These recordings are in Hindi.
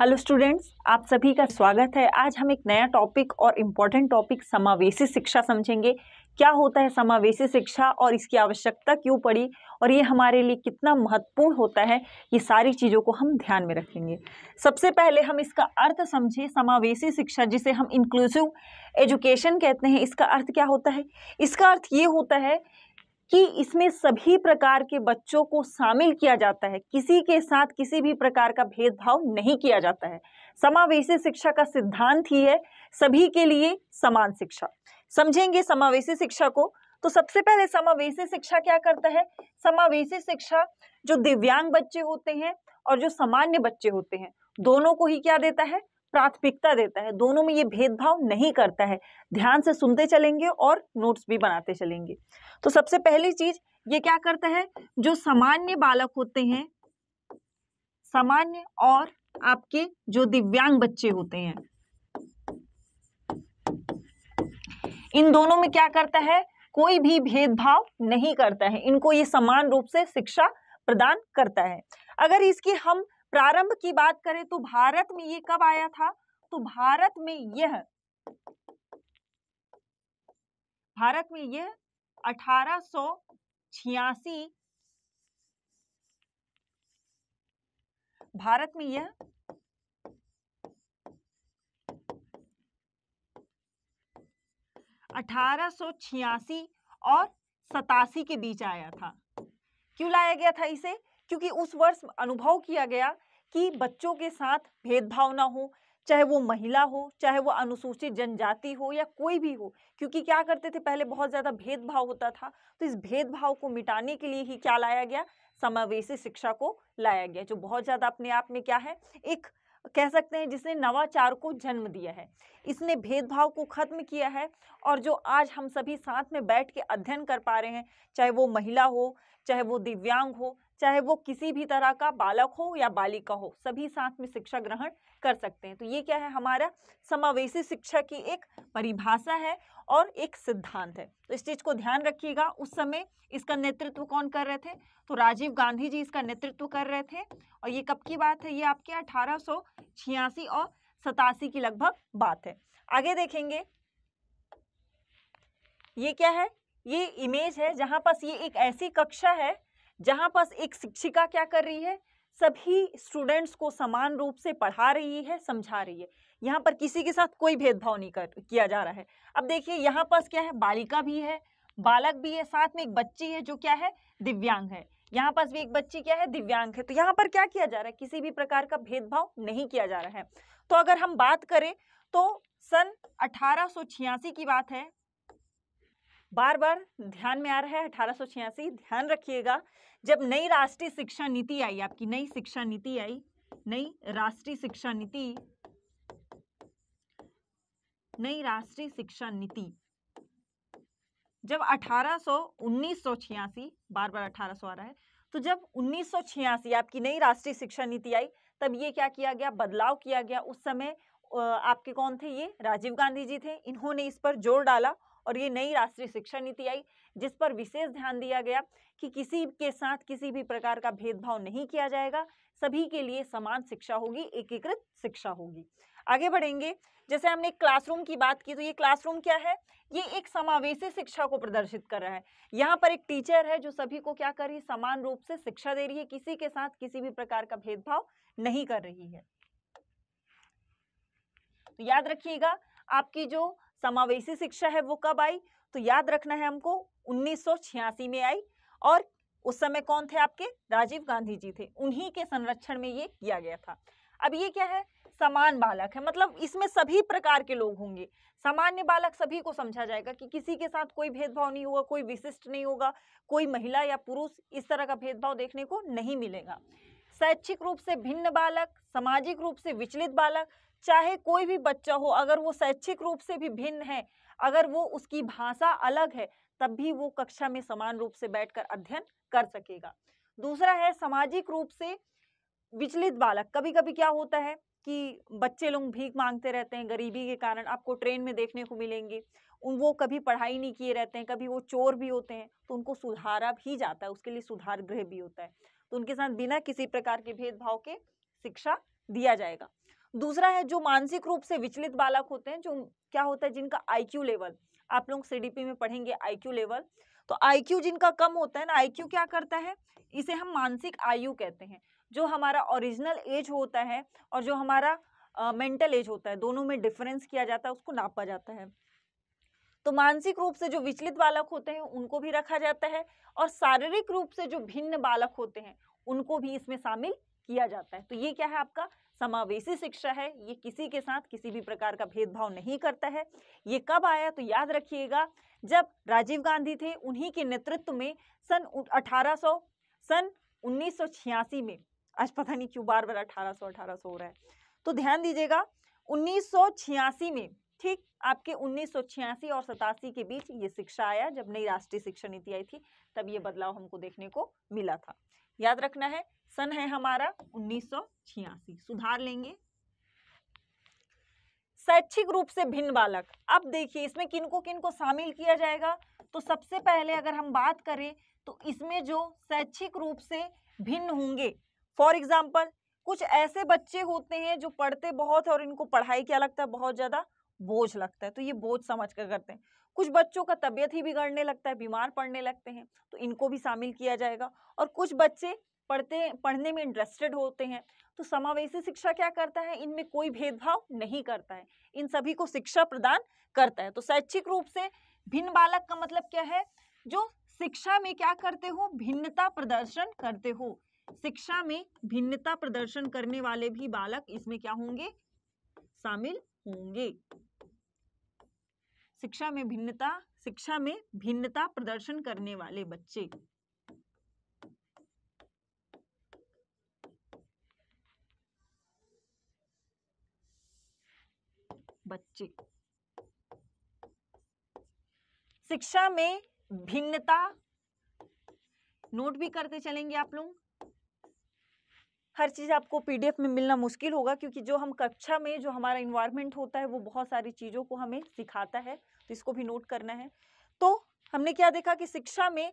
हेलो स्टूडेंट्स आप सभी का स्वागत है आज हम एक नया टॉपिक और इम्पॉर्टेंट टॉपिक समावेशी शिक्षा समझेंगे क्या होता है समावेशी शिक्षा और इसकी आवश्यकता क्यों पड़ी और ये हमारे लिए कितना महत्वपूर्ण होता है ये सारी चीज़ों को हम ध्यान में रखेंगे सबसे पहले हम इसका अर्थ समझें समावेशी शिक्षा जिसे हम इंक्लूसिव एजुकेशन कहते हैं इसका अर्थ क्या होता है इसका अर्थ ये होता है कि इसमें सभी प्रकार के बच्चों को शामिल किया जाता है किसी के साथ किसी भी प्रकार का भेदभाव नहीं किया जाता है समावेशी शिक्षा का सिद्धांत ही है सभी के लिए समान शिक्षा समझेंगे समावेशी शिक्षा को तो सबसे पहले समावेशी शिक्षा क्या करता है समावेशी शिक्षा जो दिव्यांग बच्चे होते हैं और जो सामान्य बच्चे होते हैं दोनों को ही क्या देता है प्राथमिकता देता है दोनों में ये भेदभाव नहीं करता है ध्यान से सुनते चलेंगे और नोट्स भी बनाते चलेंगे तो सबसे पहली चीज ये क्या करता है जो सामान्य बालक होते हैं सामान्य और आपके जो दिव्यांग बच्चे होते हैं इन दोनों में क्या करता है कोई भी भेदभाव नहीं करता है इनको ये समान रूप से शिक्षा प्रदान करता है अगर इसकी हम प्रारंभ की बात करें तो भारत में ये कब आया था तो भारत में यह भारत में यह अठारह छियासी भारत में यह अठारह छियासी और सतासी के बीच आया था क्यों लाया गया था इसे क्योंकि उस वर्ष अनुभव किया गया कि बच्चों के साथ भेदभाव ना हो चाहे वो महिला हो चाहे वो अनुसूचित जनजाति हो या कोई भी हो क्योंकि क्या करते थे पहले बहुत ज़्यादा भेदभाव होता था तो इस भेदभाव को मिटाने के लिए ही क्या लाया गया समावेशी शिक्षा को लाया गया जो बहुत ज़्यादा अपने आप में क्या है एक कह सकते हैं जिसने नवाचार को जन्म दिया है इसने भेदभाव को खत्म किया है और जो आज हम सभी साथ में बैठ के अध्ययन कर पा रहे हैं चाहे वो महिला हो चाहे वो दिव्यांग हो चाहे वो किसी भी तरह का बालक हो या बालिका हो सभी साथ में शिक्षा ग्रहण कर सकते हैं तो ये क्या है हमारा समावेशी शिक्षा की एक परिभाषा है और एक सिद्धांत है तो इस चीज़ को ध्यान रखिएगा उस समय इसका नेतृत्व कौन कर रहे थे तो राजीव गांधी जी इसका नेतृत्व कर रहे थे और ये कब की बात है ये आपके अठारह और सतासी की लगभग बात है आगे देखेंगे ये क्या है ये इमेज है जहां पास ये एक ऐसी कक्षा है जहां पर एक शिक्षिका क्या कर रही है सभी स्टूडेंट्स को समान रूप से पढ़ा रही है समझा रही है यहाँ पर किसी के साथ कोई भेदभाव नहीं कर किया जा रहा है अब देखिए यहाँ पर क्या है बालिका भी है बालक भी है साथ में एक बच्ची है जो क्या है दिव्यांग है यहाँ पास भी एक बच्ची क्या है दिव्यांग है तो यहाँ पर क्या किया जा रहा है किसी भी प्रकार का भेदभाव नहीं किया जा रहा है तो अगर हम बात करें तो सन अठारह की बात है बार बार ध्यान में आ रहा है अठारह ध्यान रखिएगा जब नई राष्ट्रीय शिक्षा नीति आई आपकी नई शिक्षा नीति आई नई राष्ट्रीय शिक्षा नीति नई राष्ट्रीय शिक्षा नीति जब अठारह सो बार बार अठारह आ रहा है तो जब उन्नीस आपकी नई राष्ट्रीय शिक्षा नीति आई तब ये क्या किया गया बदलाव किया गया उस समय आपके कौन थे ये राजीव गांधी जी थे इन्होंने इस पर जोर डाला और ये नई राष्ट्रीय शिक्षा नीति आई जिस पर विशेष ध्यान दिया गया कि किसी के साथ किसी भी प्रकार का भेदभाव नहीं किया जाएगा सभी के लिए समान शिक्षा होगी एकीकृत शिक्षा होगी आगे बढ़ेंगे जैसे हमने क्लासरूम की बात की तो ये क्लासरूम क्या है ये एक समावेशी शिक्षा को प्रदर्शित कर रहा है यहाँ पर एक टीचर है जो सभी को क्या कर रही है समान रूप से शिक्षा दे रही है किसी के साथ किसी भी प्रकार का भेदभाव नहीं कर रही है तो याद रखिएगा आपकी जो समावेशी शिक्षा है वो कब आई तो याद रखना है हमको 1986 में आई और उस समय कौन थे आपके राजीव गांधी जी थे उन्हीं के संरक्षण में ये किया गया था अब ये क्या है समान बालक है मतलब इसमें सभी प्रकार के लोग होंगे सामान्य बालक सभी को समझा जाएगा कि किसी के साथ कोई भेदभाव नहीं होगा कोई विशिष्ट नहीं होगा कोई महिला या पुरुष इस तरह का भेदभाव देखने को नहीं मिलेगा शैक्षिक रूप से भिन्न बालक सामाजिक रूप से विचलित बालक चाहे कोई भी बच्चा हो अगर वो शैक्षिक रूप से भी भिन्न है अगर वो उसकी भाषा अलग है तब भी वो कक्षा में समान रूप से बैठकर अध्ययन कर सकेगा दूसरा है सामाजिक रूप से विचलित बालक कभी कभी क्या होता है कि बच्चे लोग भीख मांगते रहते हैं गरीबी के कारण आपको ट्रेन में देखने को मिलेंगे उन वो कभी पढ़ाई नहीं किए रहते हैं कभी वो चोर भी होते हैं तो उनको सुधारा भी जाता है उसके लिए सुधार गृह भी होता है तो उनके साथ बिना किसी प्रकार के भेदभाव के शिक्षा दिया जाएगा दूसरा है जो मानसिक रूप से विचलित बालक होते हैं जो क्या होता है जिनका आईक्यू लेवल आप लोग सीडीपी में पढ़ेंगे आईक्यू लेवल तो आईक्यू जिनका कम होता है ना आईक्यू क्या करता है इसे हम मानसिक आयु कहते हैं जो हमारा ओरिजिनल एज होता है और जो हमारा मेंटल एज होता है दोनों में डिफरेंस किया जाता है उसको नापा जाता है तो मानसिक रूप से जो विचलित बालक होते हैं उनको भी रखा जाता है और शारीरिक रूप से जो भिन्न बालक होते हैं उनको भी इसमें शामिल किया जाता है तो ये क्या है आपका समावेशी शिक्षा है ये किसी के साथ किसी भी प्रकार का भेदभाव नहीं करता है ये कब आया तो याद रखिएगा जब राजीव गांधी थे उन्हीं के नेतृत्व में सन 1800 सन 1986 में आज पता नहीं क्यों बार बार अठारह सौ अठारह सौ हो रहा है तो ध्यान दीजिएगा 1986 में ठीक आपके 1986 और सतासी के बीच ये शिक्षा आया जब नई राष्ट्रीय शिक्षा नीति आई थी तब ये बदलाव हमको देखने को मिला था याद रखना है सन है हमारा उन्नीस सुधार लेंगे शैक्षिक रूप से भिन्न बालक अब देखिए इसमें किनको किनको शामिल किया जाएगा तो सबसे पहले अगर हम बात करें तो इसमें जो शैक्षिक रूप से भिन्न होंगे फॉर एग्जाम्पल कुछ ऐसे बच्चे होते हैं जो पढ़ते बहुत है और इनको पढ़ाई क्या लगता है बहुत ज़्यादा बोझ लगता है तो ये बोझ समझ कर करते हैं कुछ बच्चों का तबीयत ही बिगड़ने लगता है बीमार पड़ने लगते हैं तो इनको भी शामिल किया जाएगा और कुछ बच्चे पढ़ते पढ़ने में इंटरेस्टेड होते हैं तो समावेशी शिक्षा क्या करता है इनमें कोई भेदभाव नहीं करता है इन सभी को शिक्षा प्रदान करता है तो शैक्षिक रूप से भिन्न बालक का मतलब क्या है जो शिक्षा में क्या करते हो भिन्नता प्रदर्शन करते हो शिक्षा में भिन्नता प्रदर्शन करने वाले भी बालक इसमें क्या होंगे शामिल होंगे शिक्षा में भिन्नता शिक्षा में भिन्नता प्रदर्शन करने वाले बच्चे बच्चे शिक्षा में भिन्नता नोट भी करते चलेंगे आप लोग हर चीज़ आपको पीडीएफ में मिलना मुश्किल होगा क्योंकि जो हम कक्षा में जो हमारा इन्वायरमेंट होता है वो बहुत सारी चीज़ों को हमें सिखाता है तो इसको भी नोट करना है तो हमने क्या देखा कि शिक्षा में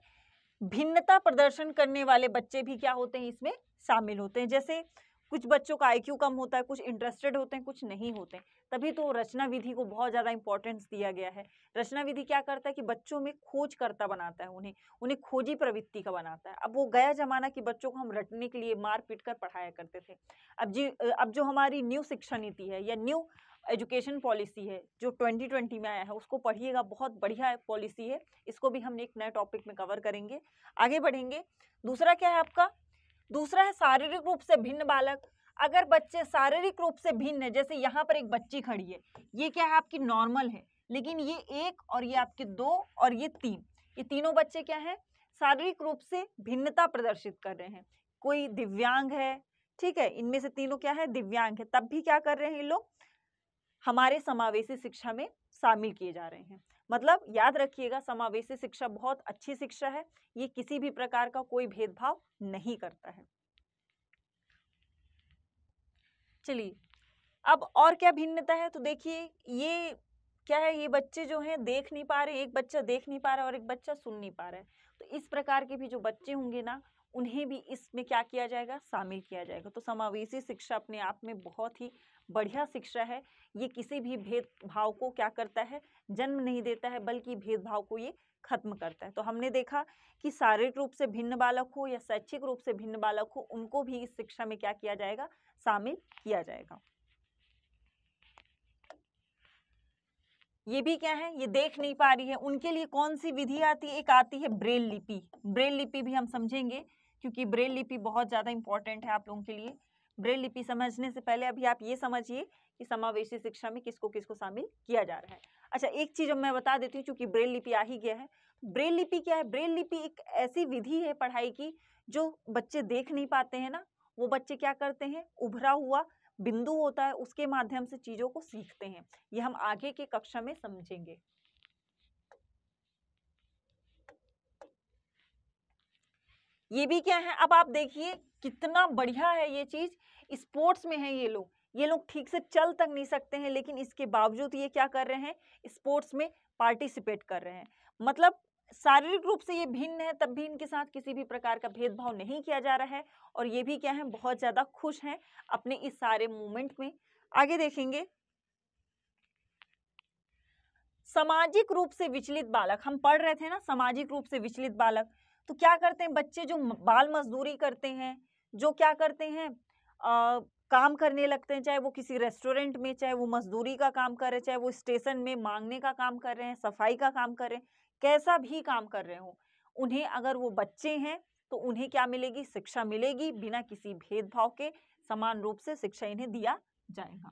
भिन्नता प्रदर्शन करने वाले बच्चे भी क्या होते हैं इसमें शामिल होते हैं जैसे कुछ बच्चों का आईक्यू कम होता है कुछ इंटरेस्टेड होते हैं कुछ नहीं होते तभी तो रचना विधि को बहुत ज़्यादा इंपॉर्टेंस दिया गया है रचना विधि क्या करता है कि बच्चों में खोजकर्ता बनाता है उन्हें उन्हें खोजी प्रवृत्ति का बनाता है अब वो गया जमाना कि बच्चों को हम रटने के लिए मार पीट कर पढ़ाया करते थे अब जी अब जो हमारी न्यू शिक्षा नीति है या न्यू एजुकेशन पॉलिसी है जो 2020 में आया है उसको पढ़िएगा बहुत बढ़िया पॉलिसी है इसको भी हम एक नए टॉपिक में कवर करेंगे आगे बढ़ेंगे दूसरा क्या है आपका दूसरा है शारीरिक रूप से भिन्न बालक अगर बच्चे शारीरिक रूप से भिन्न है जैसे यहाँ पर एक बच्ची खड़ी है ये क्या है आपकी नॉर्मल है लेकिन ये एक और ये आपके दो और ये तीन ये तीनों बच्चे क्या हैं शारीरिक रूप से भिन्नता प्रदर्शित कर रहे हैं कोई दिव्यांग है ठीक है इनमें से तीनों क्या है दिव्यांग है तब भी क्या कर रहे हैं ये लोग हमारे समावेशी शिक्षा में शामिल किए जा रहे हैं मतलब याद रखिएगा समावेशी शिक्षा बहुत अच्छी शिक्षा है ये किसी भी प्रकार का कोई भेदभाव नहीं करता है चलिए अब और क्या भिन्नता है तो देखिए ये क्या है ये बच्चे जो हैं देख नहीं पा रहे एक बच्चा देख नहीं पा रहा और एक बच्चा सुन नहीं पा रहा है तो इस प्रकार के भी जो बच्चे होंगे ना उन्हें भी इसमें क्या किया जाएगा शामिल किया जाएगा तो समावेशी शिक्षा अपने आप में बहुत ही बढ़िया शिक्षा है ये किसी भी भेदभाव को क्या करता है जन्म नहीं देता है बल्कि भेदभाव को ये खत्म करता है तो हमने देखा कि शारीरिक रूप से भिन्न बालक हो या शैक्षिक रूप से भिन्न बालक हो उनको भी इस शिक्षा में क्या किया जाएगा शामिल किया जाएगा ये भी क्या है ये देख नहीं पा रही है उनके लिए कौन सी विधि आती है एक आती है ब्रेल लिपि ब्रेल लिपि भी हम समझेंगे क्योंकि ब्रेल लिपि बहुत ज़्यादा इंपॉर्टेंट है आप लोगों के लिए ब्रेल लिपि समझने से पहले अभी आप ये समझिए कि समावेशी शिक्षा में किसको किसको शामिल किया जा रहा है अच्छा एक चीज मैं बता देती हूँ चूंकि ब्रेल लिपि आ ही गया है ब्रेल लिपि क्या है ब्रेल लिपि एक ऐसी विधि है पढ़ाई की जो बच्चे देख नहीं पाते हैं ना वो बच्चे क्या करते हैं उभरा हुआ बिंदु होता है उसके माध्यम से चीज़ों को सीखते हैं ये हम आगे के कक्षा में समझेंगे ये भी क्या है अब आप देखिए कितना बढ़िया है ये चीज़ स्पोर्ट्स में है ये लोग ये लोग ठीक से चल तक नहीं सकते हैं लेकिन इसके बावजूद ये क्या कर रहे हैं स्पोर्ट्स में पार्टिसिपेट कर रहे हैं मतलब शारीरिक रूप से ये भिन्न है तब भी इनके साथ किसी भी प्रकार का भेदभाव नहीं किया जा रहा है और ये भी क्या है बहुत ज़्यादा खुश हैं अपने इस सारे मूवमेंट में आगे देखेंगे सामाजिक रूप से विचलित बालक हम पढ़ रहे थे ना सामाजिक रूप से विचलित बालक तो क्या करते हैं बच्चे जो बाल मजदूरी करते हैं जो क्या करते हैं आ, काम करने लगते हैं चाहे वो किसी रेस्टोरेंट में चाहे वो मजदूरी का काम कर रहे हैं चाहे वो स्टेशन में मांगने का काम कर रहे हैं सफाई का काम कर रहे हैं कैसा भी काम कर रहे हो उन्हें अगर वो बच्चे हैं तो उन्हें क्या मिलेगी शिक्षा मिलेगी बिना किसी भेदभाव के समान रूप से शिक्षा इन्हें दिया जाएगा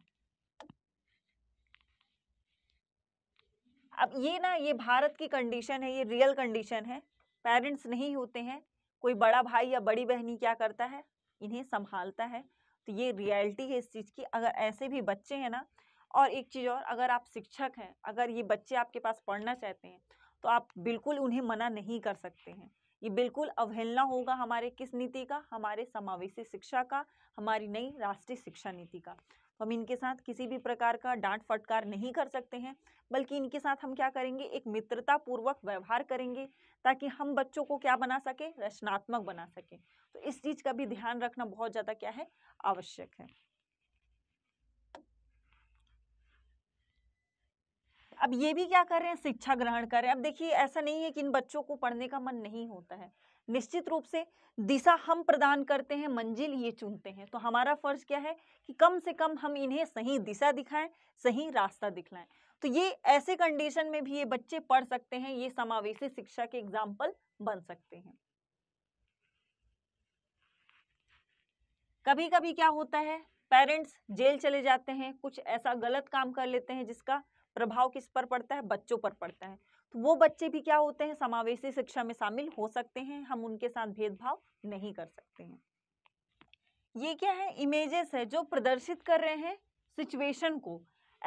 अब ये ना ये भारत की कंडीशन है ये रियल कंडीशन है पेरेंट्स नहीं होते हैं कोई बड़ा भाई या बड़ी बहनी क्या करता है इन्हें संभालता है तो ये रियलिटी है इस चीज़ की अगर ऐसे भी बच्चे हैं ना और एक चीज़ और अगर आप शिक्षक हैं अगर ये बच्चे आपके पास पढ़ना चाहते हैं तो आप बिल्कुल उन्हें मना नहीं कर सकते हैं ये बिल्कुल अवहेलना होगा हमारे किस नीति का हमारे समावेशी शिक्षा का हमारी नई राष्ट्रीय शिक्षा नीति का हम इनके साथ किसी भी प्रकार का डांट फटकार नहीं कर सकते हैं बल्कि इनके साथ हम क्या करेंगे एक मित्रता पूर्वक व्यवहार करेंगे ताकि हम बच्चों को क्या बना सके रचनात्मक बना सके तो इस चीज़ का भी ध्यान रखना बहुत ज़्यादा क्या है आवश्यक है अब ये भी क्या कर रहे हैं शिक्षा ग्रहण कर रहे हैं अब देखिए ऐसा नहीं है कि इन बच्चों को पढ़ने का मन नहीं होता है निश्चित रूप से दिशा हम प्रदान करते हैं मंजिल ये चुनते हैं तो हमारा फर्ज क्या है कि कम से कम हम इन्हें सही दिशा दिखाएं सही रास्ता दिखलाएं तो ये ऐसे कंडीशन में भी ये बच्चे पढ़ सकते हैं ये समावेशी शिक्षा के एग्जाम्पल बन सकते हैं कभी कभी क्या होता है पेरेंट्स जेल चले जाते हैं कुछ ऐसा गलत काम कर लेते हैं जिसका प्रभाव किस पर पड़ता है बच्चों पर पड़ता है तो वो बच्चे भी क्या होते हैं समावेशी शिक्षा में शामिल हो सकते हैं हम उनके साथ भेदभाव नहीं कर सकते हैं ये क्या है इमेजेस है जो प्रदर्शित कर रहे हैं सिचुएशन को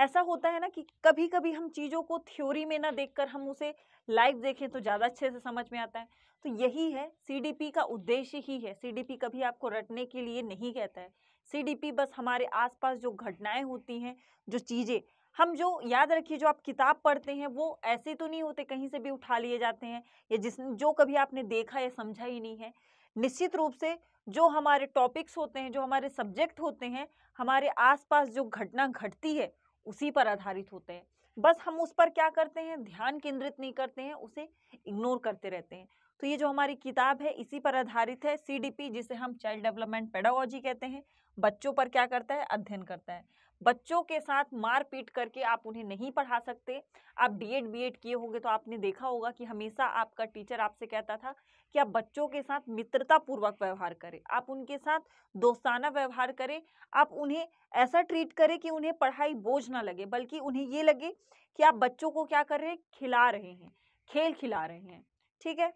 ऐसा होता है ना कि कभी कभी हम चीज़ों को थ्योरी में ना देखकर हम उसे लाइव देखें तो ज़्यादा अच्छे से समझ में आता है तो यही है सीडीपी का उद्देश्य ही है सीडीपी कभी आपको रटने के लिए नहीं कहता है सीडीपी बस हमारे आसपास जो घटनाएं होती हैं जो चीज़ें हम जो याद रखिए जो आप किताब पढ़ते हैं वो ऐसे तो नहीं होते कहीं से भी उठा लिए जाते हैं या जिस जो कभी आपने देखा या समझा ही नहीं है निश्चित रूप से जो हमारे टॉपिक्स होते हैं जो हमारे सब्जेक्ट होते हैं हमारे आसपास जो घटना घटती है उसी पर आधारित होते हैं बस हम उस पर क्या करते हैं ध्यान केंद्रित नहीं करते हैं उसे इग्नोर करते रहते हैं तो ये जो हमारी किताब है इसी पर आधारित है सीडीपी जिसे हम चाइल्ड डेवलपमेंट पेडागोजी कहते हैं बच्चों पर क्या करता है अध्ययन करता है बच्चों के साथ मारपीट करके आप उन्हें नहीं पढ़ा सकते आप डीएड बीएड किए होंगे तो आपने देखा होगा कि हमेशा आपका टीचर आपसे कहता था कि आप बच्चों के साथ मित्रता पूर्वक व्यवहार करें आप उनके साथ दोस्ताना व्यवहार करें आप उन्हें ऐसा ट्रीट करें कि उन्हें पढ़ाई बोझ ना लगे बल्कि उन्हें ये लगे कि आप बच्चों को क्या कर रहे हैं खिला रहे हैं खेल खिला रहे हैं ठीक है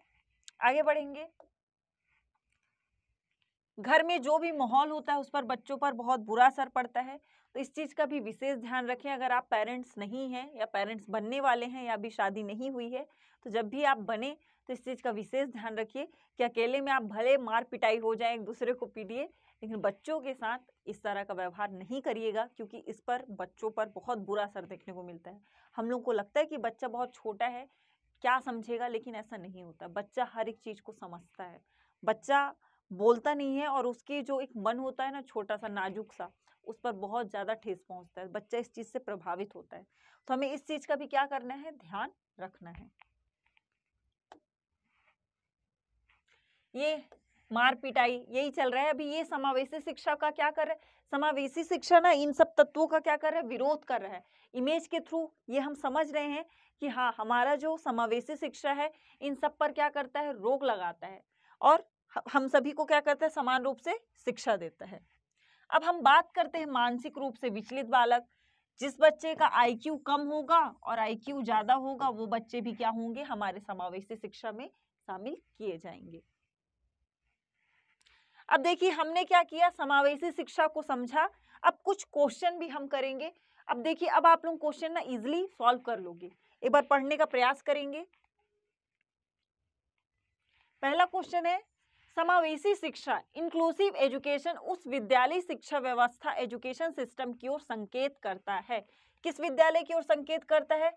आगे बढ़ेंगे घर में जो भी माहौल होता है उस पर बच्चों पर बहुत बुरा असर पड़ता है तो इस चीज़ का भी विशेष ध्यान रखें अगर आप पेरेंट्स नहीं हैं या पेरेंट्स बनने वाले हैं या अभी शादी नहीं हुई है तो जब भी आप बने तो इस चीज़ का विशेष ध्यान रखिए कि अकेले में आप भले मार पिटाई हो जाए एक दूसरे को पीटिए लेकिन बच्चों के साथ इस तरह का व्यवहार नहीं करिएगा क्योंकि इस पर बच्चों पर बहुत बुरा असर देखने को मिलता है हम लोग को लगता है कि बच्चा बहुत छोटा है क्या समझेगा लेकिन ऐसा नहीं होता बच्चा हर एक चीज़ को समझता है बच्चा बोलता नहीं है और उसके जो एक मन होता है ना छोटा सा नाजुक सा उस पर बहुत ज़्यादा ठेस पहुंचता है बच्चा इस चीज़ से प्रभावित होता है तो हमें इस चीज़ का भी क्या करना है ध्यान रखना है ये मार पिटाई यही चल रहा है अभी ये समावेशी शिक्षा का क्या कर रहा है समावेशी शिक्षा ना इन सब तत्वों का क्या कर रहा है विरोध कर रहा है इमेज के थ्रू ये हम समझ रहे हैं कि हाँ हमारा जो समावेशी शिक्षा है इन सब पर क्या करता है रोक लगाता है और हम सभी को क्या करता है समान रूप से शिक्षा देता है अब हम बात करते हैं मानसिक रूप से विचलित बालक जिस बच्चे का आईक्यू कम होगा और आईक्यू ज्यादा होगा वो बच्चे भी क्या होंगे हमारे समावेशी शिक्षा में शामिल किए जाएंगे अब देखिए हमने क्या किया समावेशी शिक्षा को समझा अब कुछ क्वेश्चन भी हम करेंगे अब देखिए अब आप लोग क्वेश्चन ना इजिली सॉल्व कर लोगे एक बार पढ़ने का प्रयास करेंगे पहला क्वेश्चन है समावेशी शिक्षा इंक्लूसिव एजुकेशन उस विद्यालय शिक्षा व्यवस्था एजुकेशन सिस्टम की ओर संकेत करता है किस विद्यालय की ओर संकेत करता है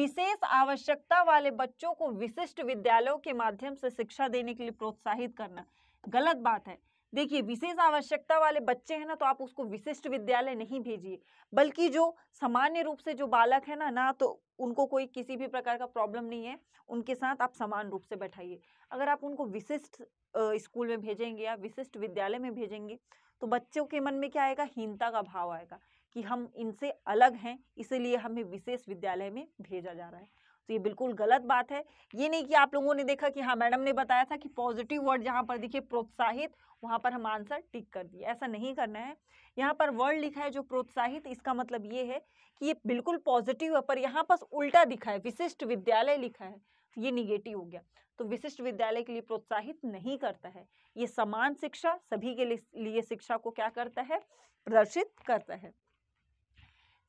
विशेष आवश्यकता वाले बच्चों को विशिष्ट विद्यालयों के माध्यम से शिक्षा देने के लिए प्रोत्साहित करना गलत बात है देखिए विशेष आवश्यकता वाले बच्चे हैं ना तो आप उसको विशिष्ट विद्यालय नहीं भेजिए बल्कि जो सामान्य रूप से जो बालक है ना ना तो उनको कोई किसी भी प्रकार का प्रॉब्लम नहीं है उनके साथ आप समान रूप से बैठाइए अगर आप उनको विशिष्ट स्कूल में भेजेंगे या विशिष्ट विद्यालय में भेजेंगे तो बच्चों के मन में क्या आएगा हीनता का भाव आएगा कि हम इनसे अलग हैं इसीलिए हमें विशेष विद्यालय में भेजा जा रहा है तो ये बिल्कुल गलत बात है ये नहीं कि आप लोगों ने देखा कि हाँ मैडम ने बताया था कि पॉजिटिव वर्ड जहाँ पर देखिए प्रोत्साहित वहाँ पर हम आंसर टिक कर दिए ऐसा नहीं करना है यहाँ पर वर्ड लिखा है जो प्रोत्साहित इसका मतलब ये है कि ये बिल्कुल पॉजिटिव है पर यहाँ पर उल्टा दिखा है विशिष्ट विद्यालय लिखा है ये निगेटिव हो गया तो विशिष्ट विद्यालय के लिए प्रोत्साहित नहीं करता है ये समान शिक्षा सभी के लिए शिक्षा को क्या करता है प्रदर्शित करता है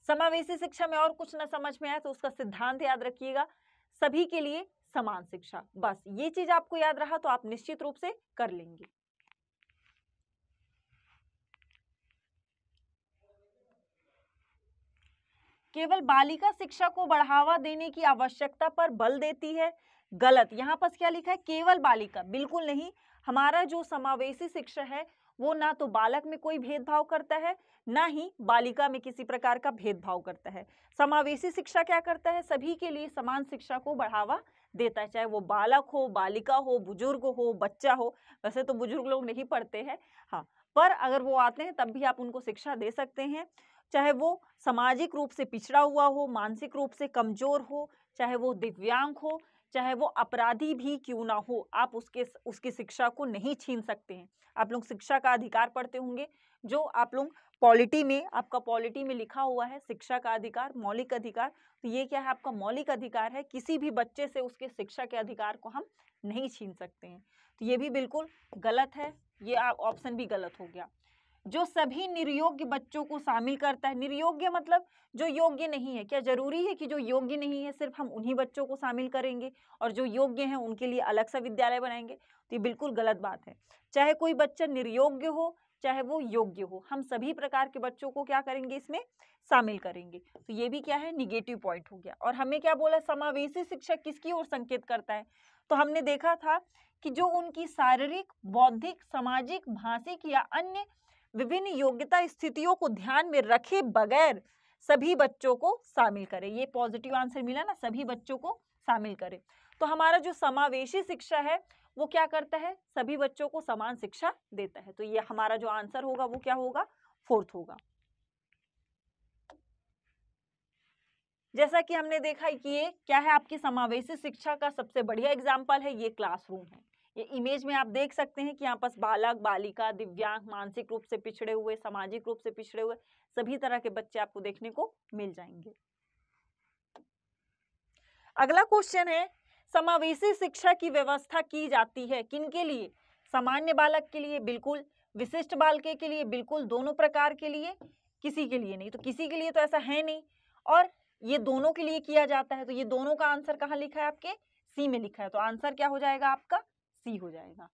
समावेशी शिक्षा में और कुछ ना समझ में आया तो उसका सिद्धांत याद रखिएगा सभी के लिए समान शिक्षा बस ये चीज आपको याद रहा तो आप निश्चित रूप से कर लेंगे केवल बालिका शिक्षा को बढ़ावा देने की आवश्यकता पर बल देती है गलत यहाँ पर क्या लिखा है केवल बालिका बिल्कुल नहीं हमारा जो समावेशी शिक्षा है वो ना तो बालक में कोई भेदभाव करता है ना ही बालिका में किसी प्रकार का भेदभाव करता है समावेशी शिक्षा क्या करता है सभी के लिए समान शिक्षा को बढ़ावा देता है चाहे वो बालक हो बालिका हो बुजुर्ग हो बच्चा हो वैसे तो बुजुर्ग लोग नहीं पढ़ते हैं हाँ पर अगर वो आते हैं तब भी आप उनको शिक्षा दे सकते हैं चाहे वो सामाजिक रूप से पिछड़ा हुआ हो मानसिक रूप से कमज़ोर हो चाहे वो दिव्यांग हो चाहे वो अपराधी भी क्यों ना हो आप उसके उसकी शिक्षा को नहीं छीन सकते हैं आप लोग शिक्षा का अधिकार पढ़ते होंगे जो आप लोग पॉलिटी में आपका पॉलिटी में लिखा हुआ है शिक्षा का अधिकार मौलिक अधिकार तो ये क्या है आपका मौलिक अधिकार है किसी भी बच्चे से उसके शिक्षा के अधिकार को हम नहीं छीन सकते हैं तो ये भी बिल्कुल गलत है ये ऑप्शन भी गलत हो गया जो सभी निर्योग्य बच्चों को शामिल करता है निर्योग्य मतलब जो योग्य नहीं है क्या जरूरी है कि जो योग्य नहीं है सिर्फ हम उन्हीं बच्चों को शामिल करेंगे और जो योग्य हैं उनके लिए अलग सा विद्यालय बनाएंगे तो ये बिल्कुल गलत बात है चाहे कोई बच्चा निर्योग्य हो चाहे वो योग्य हो हम सभी प्रकार के बच्चों को क्या करेंगे इसमें शामिल करेंगे तो ये भी क्या है निगेटिव पॉइंट हो गया और हमें क्या बोला समावेशी शिक्षा किसकी ओर संकेत करता है तो हमने देखा था कि जो उनकी शारीरिक बौद्धिक सामाजिक भाषिक या अन्य विभिन्न योग्यता स्थितियों को ध्यान में रखे बगैर सभी बच्चों को शामिल करें ये पॉजिटिव आंसर मिला ना सभी बच्चों को शामिल करें तो हमारा जो समावेशी शिक्षा है वो क्या करता है सभी बच्चों को समान शिक्षा देता है तो ये हमारा जो आंसर होगा वो क्या होगा फोर्थ होगा जैसा कि हमने देखा कि ये क्या है आपकी समावेशी शिक्षा का सबसे बढ़िया एग्जाम्पल है ये क्लासरूम है ये इमेज में आप देख सकते हैं कि यहाँ पास बालक बालिका दिव्यांग मानसिक रूप से पिछड़े हुए सामाजिक रूप से पिछड़े हुए सभी तरह के बच्चे आपको देखने को मिल जाएंगे अगला क्वेश्चन है समावेशी शिक्षा की व्यवस्था की जाती है किन के लिए सामान्य बालक के लिए बिल्कुल विशिष्ट बालके के लिए बिल्कुल दोनों प्रकार के लिए किसी के लिए नहीं तो किसी के लिए तो ऐसा है नहीं और ये दोनों के लिए किया जाता है तो ये दोनों का आंसर कहाँ लिखा है आपके सी में लिखा है तो आंसर क्या हो जाएगा आपका सी हो जाएगा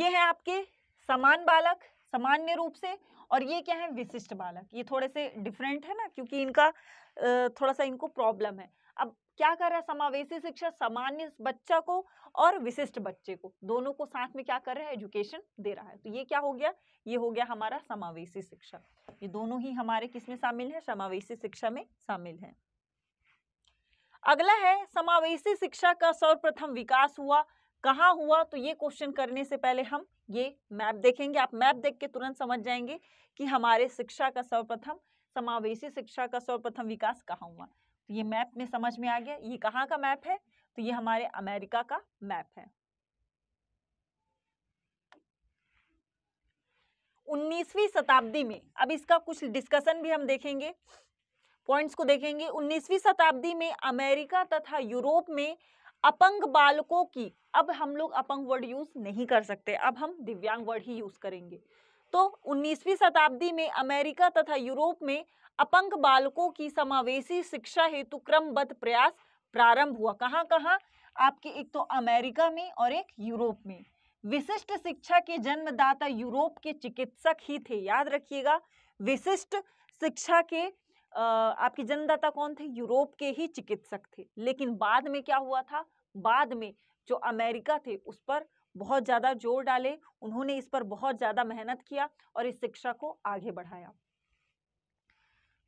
ये है आपके समान बालक सामान्य रूप से और ये क्या है विशिष्ट बालक ये थोड़े से डिफरेंट है ना क्योंकि इनका थोड़ा सा इनको प्रॉब्लम है अब क्या कर रहा है समावेशी शिक्षा सामान्य बच्चा को और विशिष्ट बच्चे को दोनों को साथ में क्या कर रहा है एजुकेशन दे रहा है तो ये क्या हो गया ये हो गया हमारा समावेशी शिक्षा ये दोनों ही हमारे किस में शामिल है समावेशी शिक्षा में शामिल है अगला है समावेशी शिक्षा का सर्वप्रथम विकास हुआ कहाँ हुआ तो ये क्वेश्चन करने से पहले हम ये मैप देखेंगे आप मैप देख के तुरंत समझ जाएंगे कि हमारे शिक्षा का सर्वप्रथम समावेशी शिक्षा का सर्वप्रथम विकास कहाँ हुआ तो ये मैप में समझ में आ गया ये कहाँ का मैप है तो ये हमारे अमेरिका का मैप है 19वीं शताब्दी में अब इसका कुछ डिस्कशन भी हम देखेंगे पॉइंट्स को देखेंगे 19वीं शताब्दी में अमेरिका तथा यूरोप में अपंग बालकों की अब हम लोग अपंग वर्ड यूज नहीं कर सकते अब हम दिव्यांग वर्ड ही यूज करेंगे तो 19वीं शताब्दी में अमेरिका तथा यूरोप में अपंग बालकों की समावेशी शिक्षा हेतु क्रमबद्ध प्रयास प्रारंभ हुआ कहाँ कहाँ आपके एक तो अमेरिका में और एक यूरोप में विशिष्ट शिक्षा के जन्मदाता यूरोप के चिकित्सक ही थे याद रखिएगा विशिष्ट शिक्षा के आपके जन्मदाता कौन थे यूरोप के ही चिकित्सक थे लेकिन बाद में क्या हुआ था बाद में जो अमेरिका थे उस पर बहुत ज़्यादा जोर डाले उन्होंने इस पर बहुत ज़्यादा मेहनत किया और इस शिक्षा को आगे बढ़ाया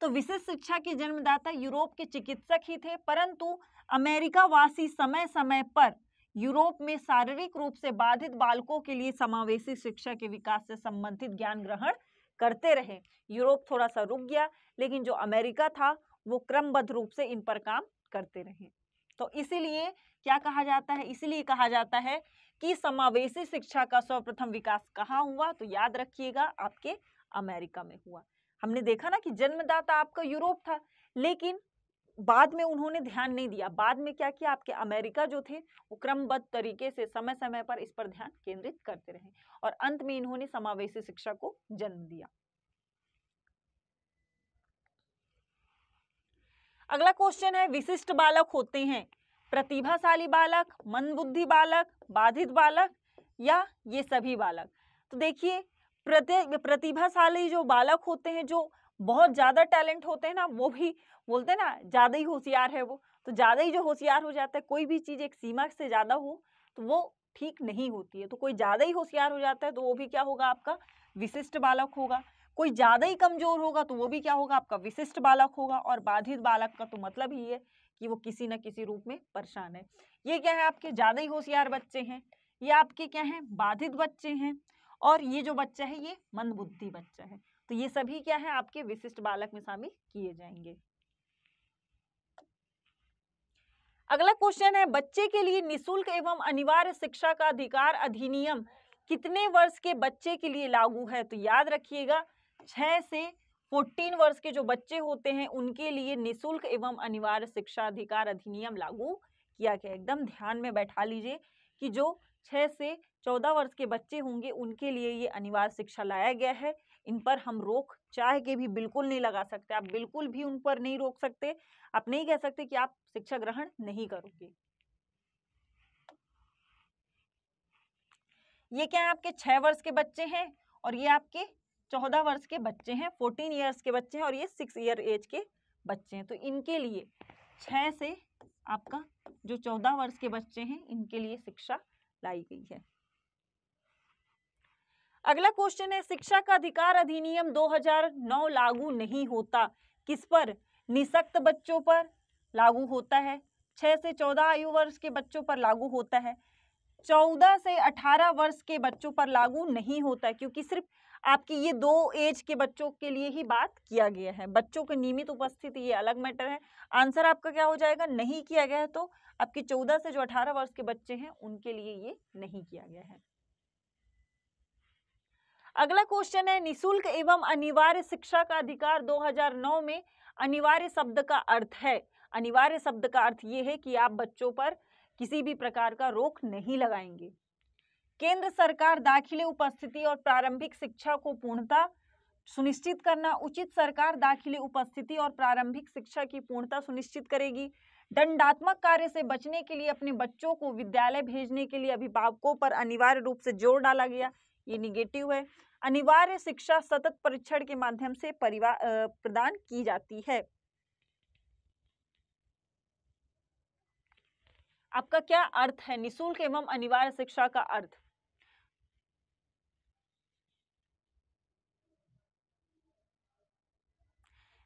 तो विशेष शिक्षा के जन्मदाता यूरोप के चिकित्सक ही थे परंतु अमेरिका वासी समय समय पर यूरोप में शारीरिक रूप से बाधित बालकों के लिए समावेशी शिक्षा के विकास से संबंधित ज्ञान ग्रहण करते रहे यूरोप थोड़ा सा रुक गया लेकिन जो अमेरिका था वो क्रमबद्ध रूप से इन पर काम करते रहे तो इसीलिए क्या कहा जाता है इसीलिए कहा जाता है कि समावेशी शिक्षा का सर्वप्रथम विकास कहाँ हुआ तो याद रखिएगा आपके अमेरिका में हुआ हमने देखा ना कि जन्मदाता आपका यूरोप था लेकिन बाद में उन्होंने ध्यान नहीं दिया बाद में क्या किया आपके अमेरिका जो थे वो क्रमबद्ध तरीके से समय समय पर इस पर ध्यान केंद्रित करते रहे और अंत में इन्होंने समावेशी शिक्षा को जन्म दिया अगला क्वेश्चन है विशिष्ट बालक होते हैं प्रतिभाशाली बालक मंदबुद्धि बालक बाधित बालक या ये सभी बालक तो देखिए प्रति प्रतिभाशाली जो बालक होते हैं जो बहुत ज़्यादा टैलेंट होते हैं ना वो भी बोलते ना ज़्यादा ही होशियार है वो तो ज़्यादा ही जो होशियार हो जाता है कोई भी चीज़ एक सीमा से ज़्यादा हो तो वो ठीक नहीं होती है तो कोई ज़्यादा ही होशियार हो जाता है तो वो भी क्या होगा आपका विशिष्ट बालक होगा कोई ज़्यादा ही कमज़ोर होगा तो वो भी क्या होगा आपका विशिष्ट बालक होगा और बाधित बालक का तो मतलब ही है कि वो किसी न किसी रूप में परेशान है ये क्या है आपके ज़्यादा ही होशियार बच्चे हैं ये आपके क्या हैं बाधित बच्चे हैं और ये जो बच्चा है ये मंदबुद्धि बच्चा है तो ये सभी क्या है आपके विशिष्ट बालक में शामिल किए जाएंगे अगला क्वेश्चन है बच्चे के लिए निशुल्क एवं अनिवार्य शिक्षा का अधिकार अधिनियम कितने वर्ष के बच्चे के लिए लागू है तो याद रखिएगा छः से फोर्टीन वर्ष के जो बच्चे होते हैं उनके लिए निशुल्क एवं अनिवार्य शिक्षा अधिकार अधिनियम लागू किया गया एकदम ध्यान में बैठा लीजिए कि जो छः से चौदह वर्ष के बच्चे होंगे उनके लिए ये अनिवार्य शिक्षा लाया गया है इन पर हम रोक चाह के भी बिल्कुल नहीं लगा सकते आप बिल्कुल भी उन पर नहीं रोक सकते आप नहीं कह सकते कि आप शिक्षा ग्रहण नहीं करोगे ये क्या है आपके छह वर्ष के बच्चे हैं और ये आपके चौदह वर्ष के बच्चे हैं फोर्टीन ईयर्स के बच्चे हैं और ये सिक्स ईयर एज के बच्चे हैं तो इनके लिए छह से आपका जो चौदह वर्ष के बच्चे हैं इनके लिए शिक्षा लाई गई है अगला क्वेश्चन है शिक्षा का अधिकार अधिनियम 2009 लागू नहीं होता किस पर निशक्त बच्चों पर लागू होता है छह से चौदह आयु वर्ष के बच्चों पर लागू होता है चौदह से अठारह वर्ष के बच्चों पर लागू नहीं होता है क्योंकि सिर्फ आपकी ये दो एज के बच्चों के लिए ही बात किया गया है बच्चों के नियमित उपस्थिति ये अलग मैटर है आंसर आपका क्या हो जाएगा नहीं किया गया है तो आपके चौदह से जो अठारह वर्ष के बच्चे हैं उनके लिए ये नहीं किया गया है अगला क्वेश्चन है निशुल्क एवं अनिवार्य शिक्षा का अधिकार 2009 में अनिवार्य शब्द का अर्थ है अनिवार्य शब्द का अर्थ ये है कि आप बच्चों पर किसी भी प्रकार का रोक नहीं लगाएंगे केंद्र सरकार दाखिले उपस्थिति और प्रारंभिक शिक्षा को पूर्णता सुनिश्चित करना उचित सरकार दाखिले उपस्थिति और प्रारंभिक शिक्षा की पूर्णता सुनिश्चित करेगी दंडात्मक कार्य से बचने के लिए अपने बच्चों को विद्यालय भेजने के लिए अभिभावकों पर अनिवार्य रूप से जोर डाला गया ये निगेटिव है अनिवार्य शिक्षा सतत परीक्षण के माध्यम से परिवार प्रदान की जाती है आपका क्या अर्थ है निशुल्क एवं अनिवार्य शिक्षा का अर्थ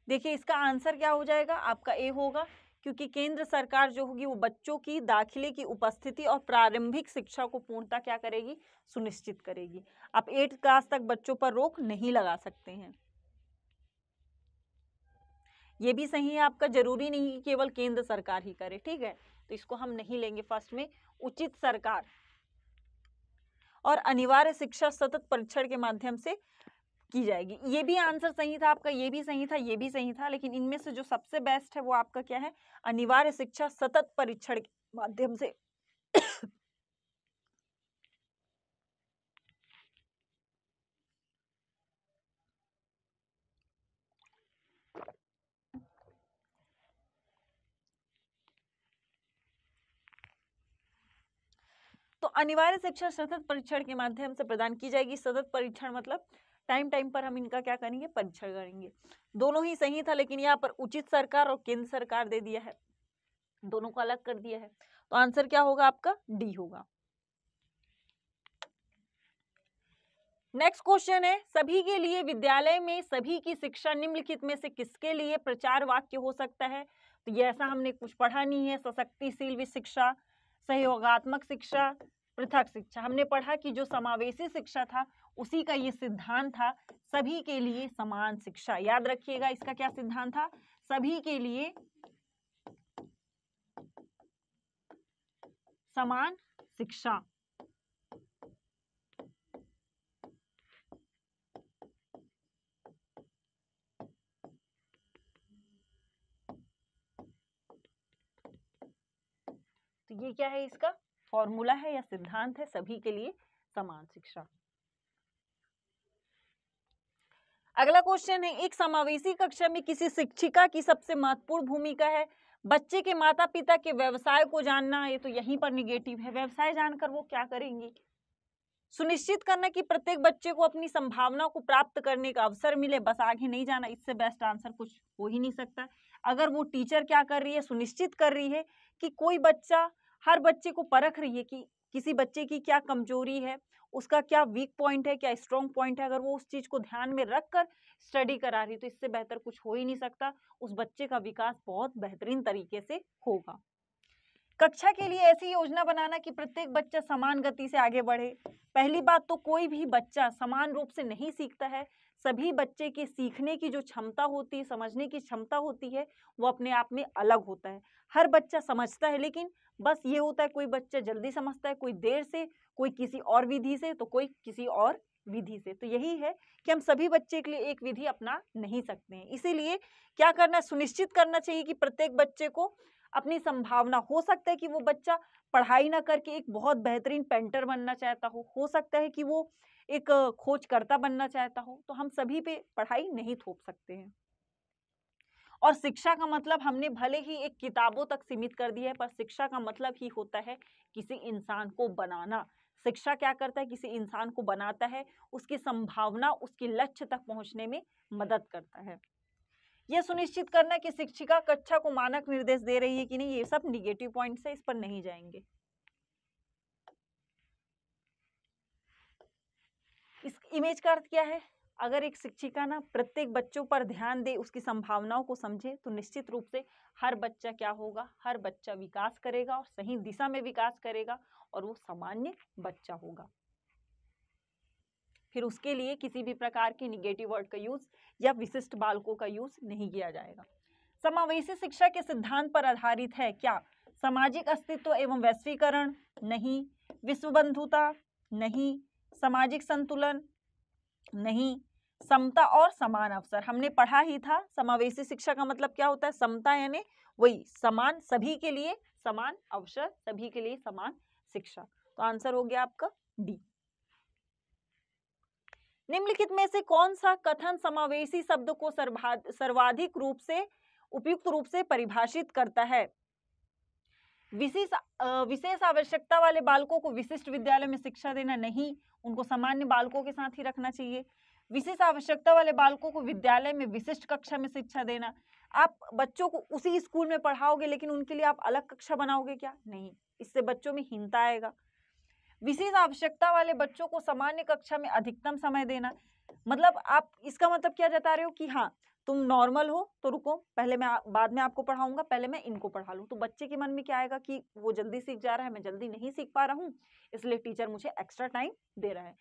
देखिए इसका आंसर क्या हो जाएगा आपका ए होगा क्योंकि केंद्र सरकार जो होगी वो बच्चों की दाखिले की उपस्थिति और प्रारंभिक शिक्षा को पूर्णता क्या करेगी सुनिश्चित करेगी आप एट क्लास तक बच्चों पर रोक नहीं लगा सकते हैं ये भी सही है आपका जरूरी नहीं कि केवल केंद्र सरकार ही करे ठीक है तो इसको हम नहीं लेंगे फर्स्ट में उचित सरकार और अनिवार्य शिक्षा सतत परीक्षण के माध्यम से की जाएगी ये भी आंसर सही था आपका ये भी सही था ये भी सही था लेकिन इनमें से जो सबसे बेस्ट है वो आपका क्या है अनिवार्य शिक्षा सतत परीक्षण के माध्यम से तो अनिवार्य शिक्षा सतत परीक्षण के माध्यम से प्रदान की जाएगी सतत परीक्षण मतलब टाइम टाइम पर हम इनका क्या करेंगे परीक्षण करेंगे दोनों ही सही था लेकिन यहाँ पर उचित सरकार और केंद्र सरकार दे दिया है दोनों को अलग कर दिया है तो आंसर क्या होगा आपका डी होगा नेक्स्ट क्वेश्चन है सभी के लिए विद्यालय में सभी की शिक्षा निम्नलिखित में से किसके लिए प्रचार वाक्य हो सकता है तो ये ऐसा हमने कुछ पढ़ा नहीं है सशक्तिशील शिक्षा सहयोगात्मक शिक्षा पृथक शिक्षा हमने पढ़ा कि जो समावेशी शिक्षा था उसी का ये सिद्धांत था सभी के लिए समान शिक्षा याद रखिएगा इसका क्या सिद्धांत था सभी के लिए समान शिक्षा तो ये क्या है इसका फॉर्मूला है या सिद्धांत है सभी के लिए समान शिक्षा अगला क्वेश्चन है एक समावेशी कक्षा में किसी शिक्षिका की सबसे महत्वपूर्ण भूमिका है बच्चे के माता पिता के व्यवसाय को जानना ये तो यहीं पर निगेटिव है व्यवसाय जानकर वो क्या करेंगी सुनिश्चित करना कि प्रत्येक बच्चे को अपनी संभावना को प्राप्त करने का अवसर मिले बस आगे नहीं जाना इससे बेस्ट आंसर कुछ हो ही नहीं सकता अगर वो टीचर क्या कर रही है सुनिश्चित कर रही है कि कोई बच्चा हर बच्चे को परख रही है कि किसी बच्चे की क्या कमजोरी है उसका क्या वीक पॉइंट है क्या स्ट्रॉन्ग पॉइंट है अगर वो उस चीज़ को ध्यान में रख कर स्टडी करा रही तो इससे बेहतर कुछ हो ही नहीं सकता उस बच्चे का विकास बहुत बेहतरीन तरीके से होगा कक्षा के लिए ऐसी योजना बनाना कि प्रत्येक बच्चा समान गति से आगे बढ़े पहली बात तो कोई भी बच्चा समान रूप से नहीं सीखता है सभी बच्चे की सीखने की जो क्षमता होती है समझने की क्षमता होती है वो अपने आप में अलग होता है हर बच्चा समझता है लेकिन बस ये होता है कोई बच्चा जल्दी समझता है कोई देर से कोई किसी और विधि से तो कोई किसी और विधि से तो यही है कि हम सभी बच्चे के लिए एक विधि अपना नहीं सकते हैं इसीलिए क्या करना सुनिश्चित करना चाहिए कि प्रत्येक बच्चे को अपनी संभावना हो सकता है कि वो बच्चा पढ़ाई ना करके एक बहुत बेहतरीन पेंटर बनना चाहता हो हो सकता है कि वो एक खोजकर्ता बनना चाहता हो तो हम सभी पे पढ़ाई नहीं थोप सकते हैं और शिक्षा का मतलब हमने भले ही एक किताबों तक सीमित कर दिया है पर शिक्षा का मतलब ही होता है किसी इंसान को बनाना शिक्षा क्या करता है किसी इंसान को बनाता है उसकी संभावना उसके लक्ष्य तक पहुंचने में मदद करता है यह सुनिश्चित करना कि शिक्षिका कक्षा को मानक निर्देश दे रही है कि नहीं ये सब निगेटिव पॉइंट है इस पर नहीं जाएंगे इस इमेज का अर्थ क्या है अगर एक शिक्षिका ना प्रत्येक बच्चों पर ध्यान दे उसकी संभावनाओं को समझे तो निश्चित रूप से हर बच्चा क्या होगा हर बच्चा विकास करेगा और सही दिशा में विकास करेगा और वो सामान्य बच्चा होगा फिर उसके लिए किसी भी प्रकार के निगेटिव वर्ड का यूज़ या विशिष्ट बालकों का यूज़ नहीं किया जाएगा समावेशी शिक्षा के सिद्धांत पर आधारित है क्या सामाजिक अस्तित्व एवं वैश्वीकरण नहीं विश्व बंधुता नहीं सामाजिक संतुलन नहीं समता और समान अवसर हमने पढ़ा ही था समावेशी शिक्षा का मतलब क्या होता है समता यानी वही समान सभी के लिए समान अवसर सभी के लिए समान शिक्षा तो आंसर हो गया आपका डी निम्नलिखित में से कौन सा कथन समावेशी शब्द को सर्वाधिक रूप से उपयुक्त रूप से परिभाषित करता है विशेष विशेष आवश्यकता वाले बालकों को विशिष्ट विद्यालय में शिक्षा देना नहीं उनको सामान्य बालकों के साथ ही रखना चाहिए विशेष आवश्यकता वाले बालकों को विद्यालय में विशिष्ट कक्षा में शिक्षा देना आप बच्चों को उसी स्कूल में पढ़ाओगे लेकिन उनके लिए आप अलग कक्षा बनाओगे क्या नहीं इससे बच्चों में हिंता आएगा विशेष आवश्यकता वाले बच्चों को सामान्य कक्षा में अधिकतम समय देना मतलब आप इसका मतलब क्या जता रहे हो कि हाँ तुम नॉर्मल हो तो रुको पहले मैं बाद में आपको पढ़ाऊंगा पहले मैं इनको पढ़ा लूँ तो बच्चे के मन में क्या आएगा कि वो जल्दी सीख जा रहा है मैं जल्दी नहीं सीख पा रहा हूँ इसलिए टीचर मुझे एक्स्ट्रा टाइम दे रहा है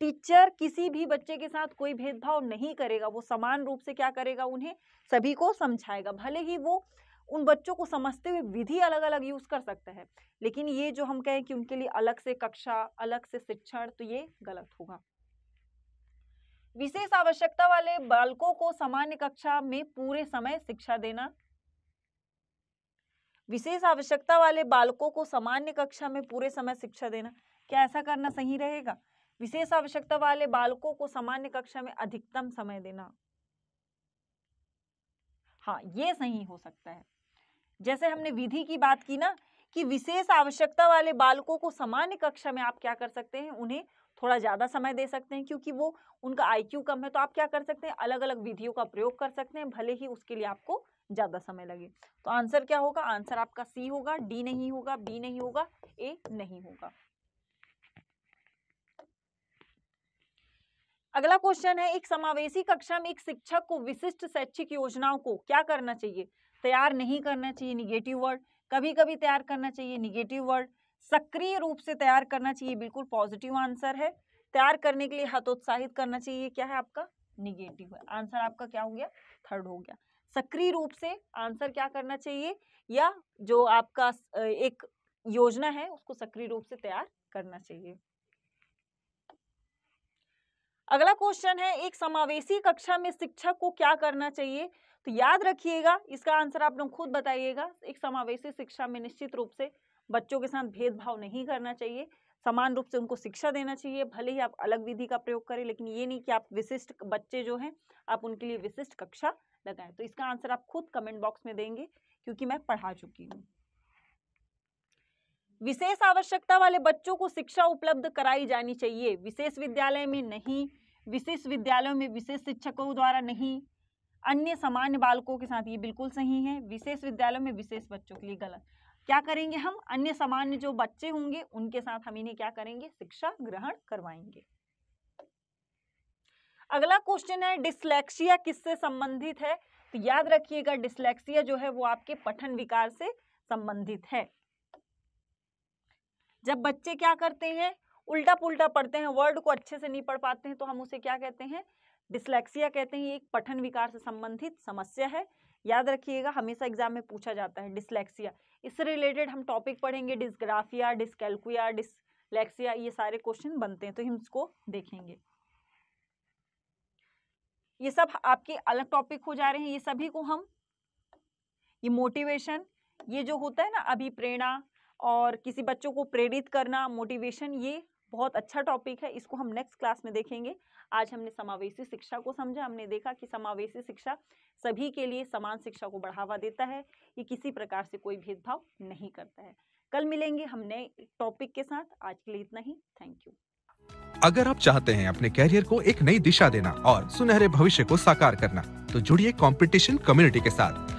टीचर किसी भी बच्चे के साथ कोई भेदभाव नहीं करेगा वो समान रूप से क्या करेगा उन्हें सभी को समझाएगा भले ही वो उन बच्चों को समझते हुए विधि अलग अलग यूज कर सकते हैं लेकिन ये जो हम कहें कि उनके लिए अलग से कक्षा अलग से शिक्षण तो ये गलत होगा विशेष आवश्यकता वाले बालकों को सामान्य कक्षा में पूरे समय शिक्षा देना विशेष आवश्यकता वाले बालकों को सामान्य कक्षा में पूरे समय शिक्षा देना क्या ऐसा करना सही रहेगा विशेष आवश्यकता वाले बालकों को सामान्य कक्षा में अधिकतम समय देना हाँ ये सही हो सकता है जैसे हमने विधि की बात की ना कि विशेष आवश्यकता वाले बालकों को सामान्य कक्षा में आप क्या कर सकते हैं उन्हें थोड़ा ज़्यादा समय दे सकते हैं क्योंकि वो उनका आईक्यू कम है तो आप क्या कर सकते हैं अलग अलग विधियों का प्रयोग कर सकते हैं भले ही उसके लिए आपको ज़्यादा समय लगे तो आंसर क्या होगा आंसर आपका सी होगा डी नहीं होगा बी नहीं होगा ए नहीं होगा अगला क्वेश्चन है एक समावेशी कक्षा में एक शिक्षक को विशिष्ट शैक्षिक योजनाओं को क्या करना चाहिए तैयार नहीं करना चाहिए निगेटिव वर्ड कभी कभी तैयार करना चाहिए निगेटिव वर्ड सक्रिय रूप से तैयार करना चाहिए बिल्कुल पॉजिटिव आंसर है तैयार करने के लिए हतोत्साहित करना चाहिए क्या है आपका निगेटिव है आंसर आपका क्या हो गया थर्ड हो गया सक्रिय रूप से आंसर क्या करना चाहिए या जो आपका एक योजना है उसको सक्रिय रूप से तैयार करना चाहिए अगला क्वेश्चन है एक समावेशी कक्षा में शिक्षक को क्या करना चाहिए तो याद रखिएगा इसका आंसर आप लोग खुद बताइएगा एक समावेशी शिक्षा में निश्चित रूप से बच्चों के साथ भेदभाव नहीं करना चाहिए समान रूप से उनको शिक्षा देना चाहिए भले ही आप अलग विधि का प्रयोग करें लेकिन ये नहीं कि आप विशिष्ट बच्चे जो हैं आप उनके लिए विशिष्ट कक्षा लगाएं तो इसका आंसर आप खुद कमेंट बॉक्स में देंगे क्योंकि मैं पढ़ा चुकी हूँ विशेष आवश्यकता वाले बच्चों को शिक्षा उपलब्ध कराई जानी चाहिए विशेष विद्यालय में नहीं विशेष विद्यालयों में विशेष शिक्षकों द्वारा नहीं अन्य सामान्य बालकों के साथ ये बिल्कुल सही है विशेष विद्यालयों में विशेष बच्चों के लिए गलत क्या करेंगे हम अन्य सामान्य जो बच्चे होंगे उनके साथ हम इन्हें क्या करेंगे शिक्षा ग्रहण करवाएंगे अगला क्वेश्चन है डिसलेक्सिया किससे संबंधित है तो याद रखिएगा डिसलेक्सिया जो है वो आपके पठन विकार से संबंधित है जब बच्चे क्या करते हैं उल्टा पुल्टा पढ़ते हैं वर्ड को अच्छे से नहीं पढ़ पाते हैं तो हम उसे क्या कहते हैं डिसलेक्सिया कहते हैं ये एक पठन विकार से संबंधित समस्या है याद रखिएगा हमेशा एग्जाम में पूछा जाता है डिसलेक्सिया इससे रिलेटेड हम टॉपिक पढ़ेंगे डिस्ग्राफिया डिस्कैल्कुया डिसलेक्सिया ये सारे क्वेश्चन बनते हैं तो हम इसको देखेंगे ये सब आपके अलग टॉपिक हो जा रहे हैं ये सभी को हम ये मोटिवेशन ये जो होता है ना अभिप्रेरणा और किसी बच्चों को प्रेरित करना मोटिवेशन ये बहुत अच्छा टॉपिक है इसको हम नेक्स्ट क्लास में देखेंगे आज हमने समावेशी शिक्षा को समझा हमने देखा कि समावेशी शिक्षा सभी के लिए समान शिक्षा को बढ़ावा देता है ये किसी प्रकार से कोई भेदभाव नहीं करता है कल मिलेंगे हम नए टॉपिक के साथ आज के लिए इतना ही थैंक यू अगर आप चाहते हैं अपने कैरियर को एक नई दिशा देना और सुनहरे भविष्य को साकार करना तो जुड़िए कॉम्पिटिशन कम्युनिटी के साथ